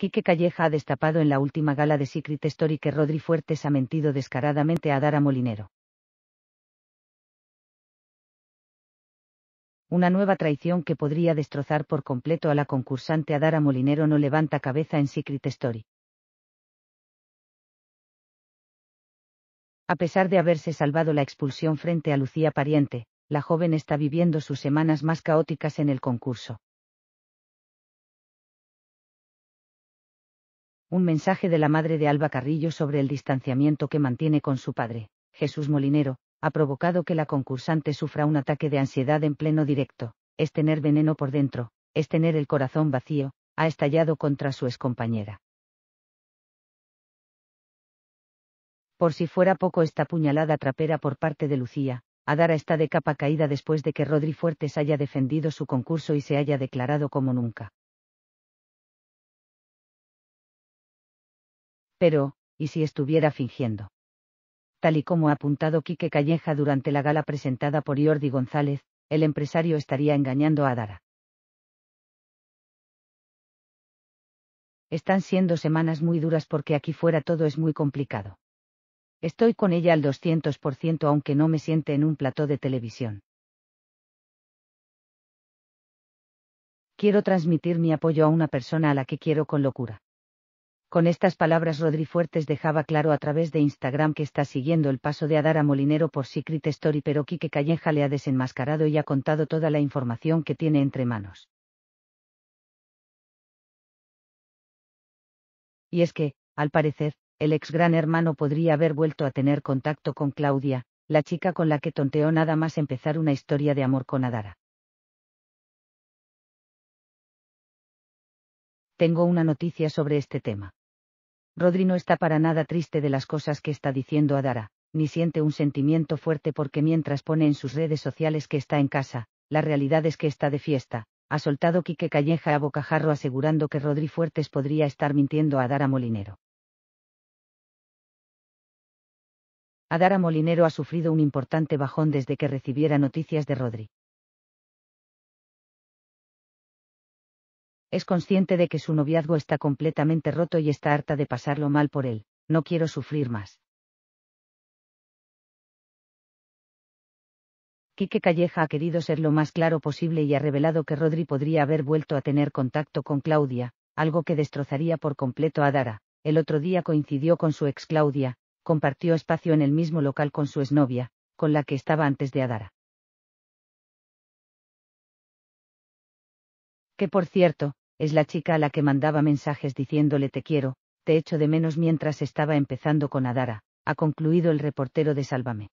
Quique Calleja ha destapado en la última gala de Secret Story que Rodri Fuertes ha mentido descaradamente a Dara Molinero. Una nueva traición que podría destrozar por completo a la concursante Adara Molinero no levanta cabeza en Secret Story. A pesar de haberse salvado la expulsión frente a Lucía Pariente, la joven está viviendo sus semanas más caóticas en el concurso. un mensaje de la madre de Alba Carrillo sobre el distanciamiento que mantiene con su padre, Jesús Molinero, ha provocado que la concursante sufra un ataque de ansiedad en pleno directo, es tener veneno por dentro, es tener el corazón vacío, ha estallado contra su excompañera. Por si fuera poco esta puñalada trapera por parte de Lucía, Adara está de capa caída después de que Rodri Fuertes haya defendido su concurso y se haya declarado como nunca. Pero, ¿y si estuviera fingiendo? Tal y como ha apuntado Quique Calleja durante la gala presentada por Jordi González, el empresario estaría engañando a Dara. Están siendo semanas muy duras porque aquí fuera todo es muy complicado. Estoy con ella al 200% aunque no me siente en un plató de televisión. Quiero transmitir mi apoyo a una persona a la que quiero con locura. Con estas palabras Rodri Fuertes dejaba claro a través de Instagram que está siguiendo el paso de Adara Molinero por Secret Story pero que Calleja le ha desenmascarado y ha contado toda la información que tiene entre manos. Y es que, al parecer, el ex gran hermano podría haber vuelto a tener contacto con Claudia, la chica con la que tonteó nada más empezar una historia de amor con Adara. Tengo una noticia sobre este tema. Rodri no está para nada triste de las cosas que está diciendo Adara, ni siente un sentimiento fuerte porque mientras pone en sus redes sociales que está en casa, la realidad es que está de fiesta, ha soltado Quique Calleja a bocajarro asegurando que Rodri Fuertes podría estar mintiendo a Adara Molinero. Adara Molinero ha sufrido un importante bajón desde que recibiera noticias de Rodri. Es consciente de que su noviazgo está completamente roto y está harta de pasarlo mal por él. No quiero sufrir más. Quique Calleja ha querido ser lo más claro posible y ha revelado que Rodri podría haber vuelto a tener contacto con Claudia, algo que destrozaría por completo a Dara. El otro día coincidió con su ex Claudia, compartió espacio en el mismo local con su exnovia, con la que estaba antes de Adara. Que por cierto, es la chica a la que mandaba mensajes diciéndole te quiero, te echo de menos mientras estaba empezando con Adara, ha concluido el reportero de Sálvame.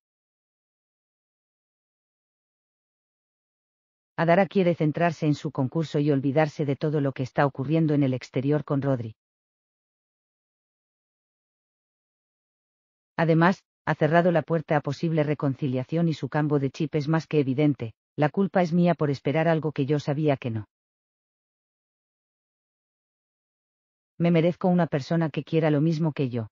Adara quiere centrarse en su concurso y olvidarse de todo lo que está ocurriendo en el exterior con Rodri. Además, ha cerrado la puerta a posible reconciliación y su cambio de chip es más que evidente, la culpa es mía por esperar algo que yo sabía que no. me merezco una persona que quiera lo mismo que yo.